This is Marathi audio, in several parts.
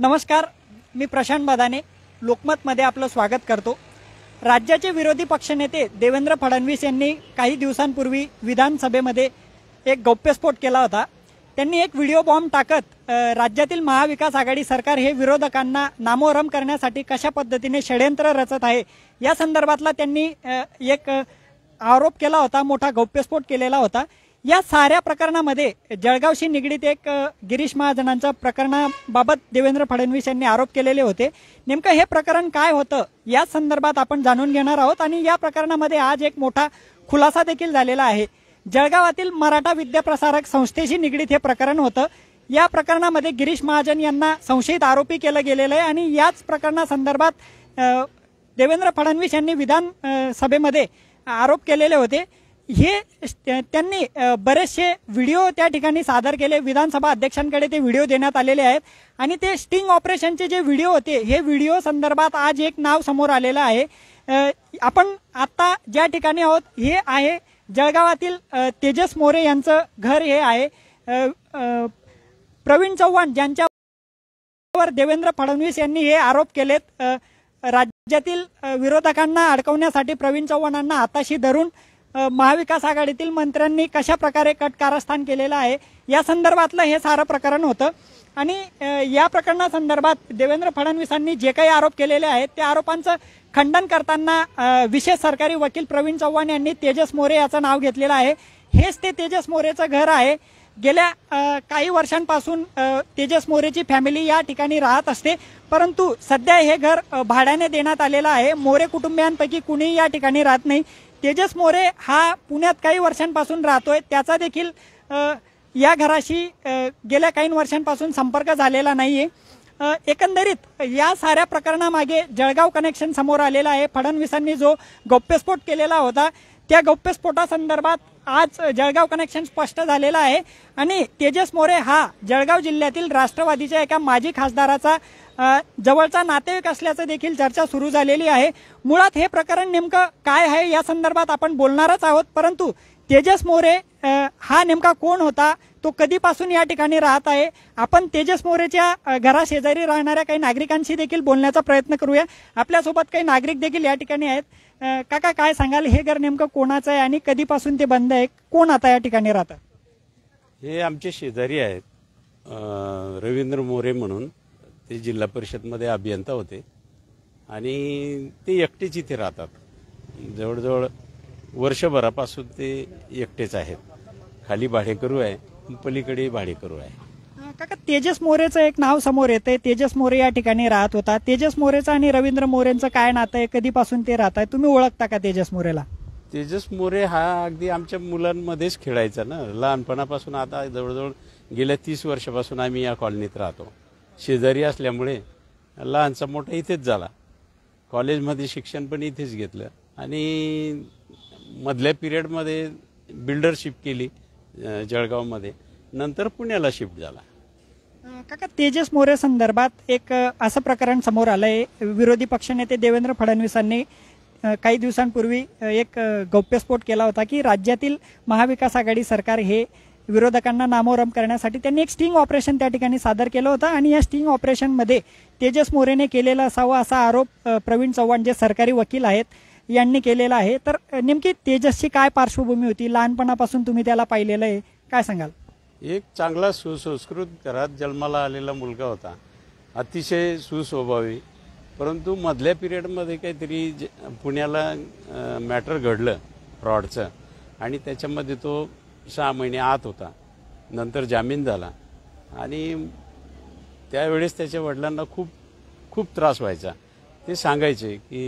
नमस्कार मी प्रशांत बदाने लोकमतमध्ये आपलं स्वागत करतो राज्याचे विरोधी पक्षनेते देवेंद्र फडणवीस यांनी काही दिवसांपूर्वी विधानसभेमध्ये एक गौप्यस्फोट केला होता त्यांनी एक व्हिडिओ बॉम्ब टाकत राज्यातील महाविकास आघाडी सरकार हे विरोधकांना नामोरम करण्यासाठी कशा पद्धतीने षडयंत्र रचत आहे या संदर्भातला त्यांनी एक आरोप केला होता मोठा गौप्यस्फोट केलेला होता या साऱ्या प्रकरणामध्ये जळगावशी निगडीत एक गिरीश महाजनांच्या प्रकरणाबाबत देवेंद्र फडणवीस यांनी आरोप केलेले होते नेमकं हे प्रकरण काय होतं या संदर्भात आपण जाणून घेणार आहोत आणि या प्रकरणामध्ये आज एक मोठा खुलासा देखील झालेला आहे जळगावातील मराठा विद्याप्रसारक संस्थेशी निगडीत हे प्रकरण होतं या प्रकरणामध्ये गिरीश महाजन यांना संशयित आरोपी केलं गेलेलं आहे आणि याच प्रकरणासंदर्भात देवेंद्र फडणवीस यांनी विधान सभेमध्ये आरोप केलेले होते हे त्यांनी बरेचसे व्हिडिओ त्या ठिकाणी सादर केले विधानसभा अध्यक्षांकडे ते व्हिडिओ देण्यात आलेले आहेत आणि ते स्टिंग ऑपरेशनचे जे व्हिडिओ होते हे व्हिडिओ संदर्भात आज एक नाव समोर आलेलं आहे आपण आत्ता ज्या ठिकाणी आहोत हे आहे जळगावातील तेजस मोरे यांचं घर हे आहे प्रवीण चव्हाण ज्यांच्यावर देवेंद्र फडणवीस यांनी हे आरोप केलेत राज्यातील विरोधकांना अडकवण्यासाठी प्रवीण चव्हाणांना हाताशी धरून महाविकास आघाडीतील मंत्र्यांनी कशा प्रकारे कट कारस्थान केलेलं आहे या संदर्भातलं हे सारं प्रकरण होतं आणि या प्रकरणासंदर्भात देवेंद्र फडणवीसांनी जे काही आरोप केलेले आहेत त्या आरोपांचं खंडन करताना विशेष सरकारी वकील प्रवीण चव्हाण यांनी तेजस मोरे याचं नाव घेतलेलं आहे हेच ते तेजस मोरेचं घर आहे गेल्या काही वर्षांपासून तेजस मोरेची फॅमिली या ठिकाणी राहत असते परंतु सध्या हे घर भाड्याने देण्यात आलेलं आहे मोरे कुटुंबियांपैकी कुणीही या ठिकाणी राहत नाही तेजस मोरे हा पुण्यात काही वर्षांपासून राहतोय त्याचा देखील या घराशी गेल्या काही वर्षांपासून संपर्क झालेला नाहीये एकंदरीत या साऱ्या प्रकरणामागे जळगाव कनेक्शन समोर आलेला आहे फडणवीसांनी जो गौप्यस्फोट केलेला होता त्या गौप्यस्फोटासंदर्भात आज जळगाव कनेक्शन स्पष्ट झालेलं आहे आणि तेजस मोरे हा जळगाव जिल्ह्यातील राष्ट्रवादीच्या एका माजी खासदाराचा जवळचा नातेवाईक असल्याचं देखील चर्चा सुरू झालेली आहे मुळात हे प्रकरण नेमकं काय आहे या संदर्भात आपण बोलणारच आहोत परंतु तेजस मोरे हा नेमका कोण होता तो कधीपासून या ठिकाणी राहत आहे आपण तेजस मोरेच्या घरा शेजारी राहणाऱ्या काही नागरिकांशी देखील बोलण्याचा प्रयत्न करूया आपल्यासोबत काही नागरिक देखील या ठिकाणी आहेत काका काय सांगाल हे घर नेमकं कोणाचं आहे आणि कधीपासून ते बंद आहे कोण आता या ठिकाणी राहतं हे आमचे शेजारी आहेत रवींद्र मोरे म्हणून ते जिल्हा परिषदमध्ये अभियंता होते आणि ते एकटेच इथे राहतात जवळजवळ वर्षभरापासून ते एकटेच आहेत खाली भाडेकरू आहे पलीकडे भाडेकरू आहे काका तेजस मोरेचं एक नाव समोर येते तेजस मोरे या ठिकाणी राहत होता तेजस मोरेचं आणि रवींद्र मोरेंचं काय नातं आहे कधीपासून ते राहत आहे तुम्ही ओळखता का तेजस मोरेला तेजस मोरे हा अगदी आमच्या मुलांमध्येच खेळायचा ना लहानपणापासून आता जवळजवळ गेल्या तीस वर्षापासून आम्ही या कॉलनीत राहतो शेजारी असल्यामुळे लहानचा मोठा इथेच झाला कॉलेजमध्ये शिक्षण पण इथेच घेतलं आणि मधल्या पिरियडमध्ये शिफ्ट केली जळगावमध्ये नंतर पुण्याला शिफ्ट झाला काका तेजस मोरे संदर्भात एक असं प्रकरण समोर आलंय विरोधी पक्षनेते देवेंद्र फडणवीसांनी काही दिवसांपूर्वी एक गौप्यस्फोट केला होता की राज्यातील महाविकास आघाडी सरकार हे विरोधकांना नामोरम करण्यासाठी त्यांनी एक स्टिंग ऑपरेशन त्या ठिकाणी सादर केलं होतं आणि या स्टिंग ऑपरेशनमध्ये तेजस मोरेने केलेला असावा असा आरोप प्रवीण चव्हाण जे सरकारी वकील आहेत यांनी केलेला आहे तर नेमकी तेजसची काय पार्श्वभूमी होती लहानपणापासून तुम्ही त्याला पाहिलेलं आहे काय सांगाल एक चांगला सुसंस्कृत घरात जन्माला आलेला मुलगा होता अतिशय सुस्वभावी परंतु मधल्या पिरियडमध्ये काहीतरी पुण्याला मॅटर घडलं फ्रॉडचं आणि त्याच्यामध्ये तो सहा महिने आत होता नंतर जामीन झाला आणि त्यावेळेस त्याच्या वडिलांना खूप खूप त्रास व्हायचा ते सांगायचे की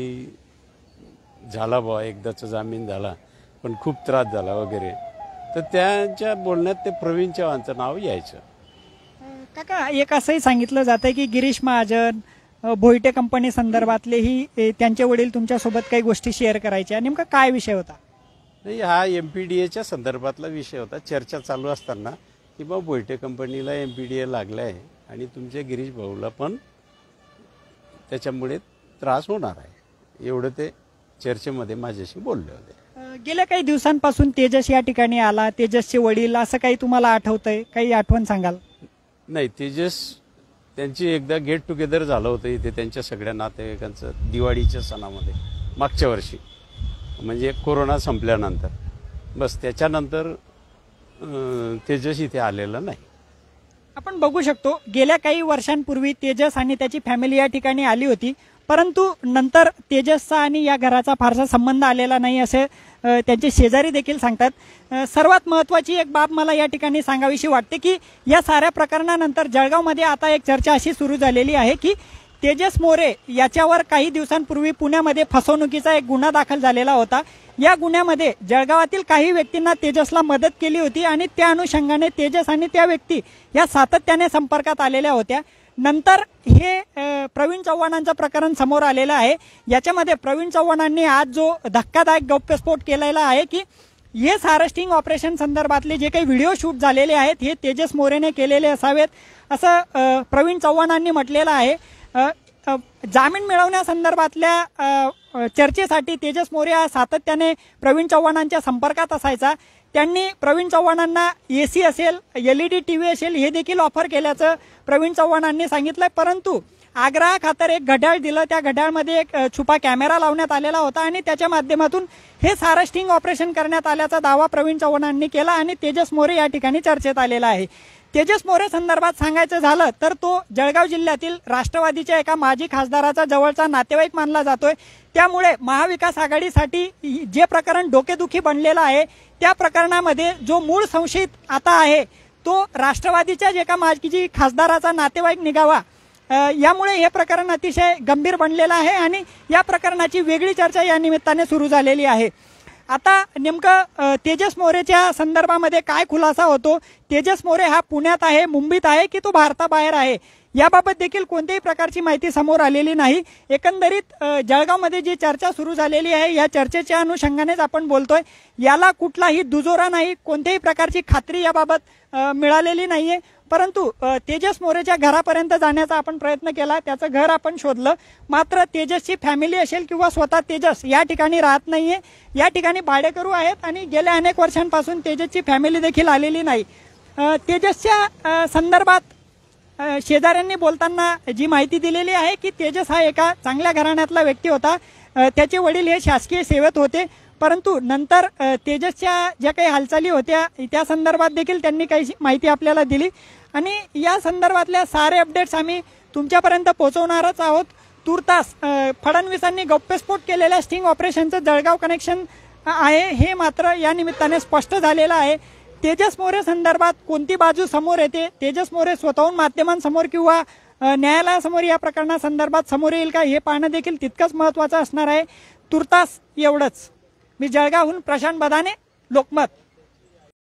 झाला बा एकदाचा जामीन झाला पण खूप त्रास झाला वगैरे तर त्यांच्या बोलण्यात ते प्रवीण चव्हाणचं नाव यायचं काका एक असंही सांगितलं जातं आहे की गिरीश महाजन भोईटे कंपनी संदर्भातलेही त्यांचे वडील तुमच्यासोबत काही गोष्टी शेअर करायच्या नेमका काय विषय होता नाही हा एम पी डी एच्या संदर्भातला विषय होता चर्चा चालू असताना की बा भोईटे कंपनीला एम पी डी ए लागला आहे आणि तुमच्या गिरीश भाऊला पण त्याच्यामुळे त्रास होणार आहे एवढं ते चर्चेमध्ये माझ्याशी बोलले होते गेल्या काही दिवसांपासून तेजस या ठिकाणी आला तेजसचे वडील असं काही तुम्हाला आठवतंय काही आठवण सांगाल नाही तेजस त्यांची एकदा गेट टुगेदर झालं होतं इथे त्यांच्या सगळ्या नातेवाईकांचं दिवाळीच्या सणामध्ये मागच्या वर्षी म्हणजे कोरोना संपल्यानंतर बस त्याच्यानंतर तेजस इथे आलेलं नाही आपण बघू शकतो गेल्या काही वर्षांपूर्वी तेजस आणि त्याची फॅमिली या ठिकाणी आली होती परंतु नंतर तेजसचा आणि या घराचा फारसा संबंध आलेला नाही असे त्यांचे शेजारी देखील सांगतात सर्वात महत्त्वाची एक बाब मला या ठिकाणी सांगावीशी वाटते की या साऱ्या प्रकरणानंतर जळगावमध्ये आता एक चर्चा अशी सुरू झालेली आहे की तेजस मोरे याच्यावर काही दिवसांपूर्वी पुण्यामध्ये फसवणुकीचा एक गुन्हा दाखल झालेला होता या गुन्ह्यामध्ये जळगावातील काही व्यक्तींना तेजसला मदत केली होती आणि त्या अनुषंगाने तेजस आणि त्या व्यक्ती या सातत्याने संपर्कात आलेल्या होत्या नंतर हे प्रवीण चव्हाणांचं प्रकरण समोर आलेलं आहे याच्यामध्ये प्रवीण चव्हाणांनी आज जो धक्कादायक गौप्यस्फोट केलेला आहे की हेच हारेस्टिंग ऑपरेशन संदर्भातले जे काही व्हिडिओ शूट झालेले आहेत हे तेजस मोरेने केलेले असावेत असं प्रवीण चव्हाणांनी म्हटलेलं आहे जामीन मिळवण्यासंदर्भातल्या चर्चेसाठी तेजस मोरे हा सातत्याने प्रवीण चव्हाणांच्या संपर्कात असायचा त्यांनी प्रवीण चव्हाणांना ए सी असेल L E D T V असेल हे देखील ऑफर केल्याचं प्रवीण चव्हाणांनी सांगितलं परंतु आग्रा खातर एक घड्याळ दिलं त्या घड्याळमध्ये एक छुपा कॅमेरा लावण्यात आलेला होता आणि त्याच्या माध्यमातून हे सारं स्टिंग ऑपरेशन करण्यात आल्याचा दावा प्रवीण चव्हाणांनी केला आणि तेजस मोरे या ठिकाणी चर्चेत आलेला आहे तेजस मोरे संदर्भात सांगायचं झालं तर तो जळगाव जिल्ह्यातील राष्ट्रवादीच्या एका माजी खासदाराचा जवळचा नातेवाईक मानला जातोय त्यामुळे महाविकास आघाडीसाठी जे प्रकरण डोकेदुखी बनलेलं आहे त्या प्रकरणामध्ये जो मूळ संशयित आता आहे तो राष्ट्रवादीच्या जे एका माजी खासदाराचा नातेवाईक निघावा यामुळे हे प्रकरण अतिशय गंभीर बनलेलं आहे आणि या प्रकरणाची वेगळी चर्चा या निमित्ताने सुरू झालेली आहे आता नेमकं तेजस मोरेच्या संदर्भामध्ये काय खुलासा होतो तेजस मोरे हा पुण्यात आहे मुंबईत आहे की तो भारताबाहेर आहे याबाबत देखील कोणत्याही प्रकारची माहिती समोर आलेली नाही एकंदरीत जळगावमध्ये जी चर्चा सुरू झालेली आहे या चर्चेच्या अनुषंगानेच आपण बोलतोय याला कुठलाही दुजोरा नाही कोणत्याही प्रकारची खात्री याबाबत मिळालेली नाही आहे परंतु तेजस मोरेच्या घरापर्यंत जाण्याचा आपण प्रयत्न केला त्याचं घर आपण शोधलं मात्र तेजसची फॅमिली असेल किंवा स्वतः तेजस या ठिकाणी राहत नाही आहे या ठिकाणी भाडेकरू आहेत आणि गेल्या अनेक वर्षांपासून तेजसची फॅमिली देखील आलेली नाही तेजसच्या संदर्भात शेजाऱ्यांनी बोलताना जी माहिती दिलेली आहे की तेजस हा एका चांगल्या घराण्यातला व्यक्ती होता त्याचे वडील हे शासकीय सेवेत होते परंतु नंतर तेजसच्या ज्या काही हालचाली होत्या त्या संदर्भात देखील त्यांनी काही माहिती आपल्याला दिली आणि या संदर्भातल्या सारे अपडेट्स आम्ही तुमच्यापर्यंत पोहोचवणारच आहोत तूर्तास फडणवीसांनी गप्पेस्फोट केलेल्या स्टिंग ऑपरेशनचं जळगाव कनेक्शन आहे हे मात्र या निमित्ताने स्पष्ट झालेलं आहे तेजस मोरे संदर्भात कोणती बाजू समोर येते तेजस मोरे स्वतःहून माध्यमांसमोर किंवा न्यायालयासमोर या प्रकरणासंदर्भात समोर येईल का हे पाहणं देखील तितकंच महत्त्वाचं असणार आहे तुर्तास एवढंच मी जळगावहून प्रशांत बदाने लोकमत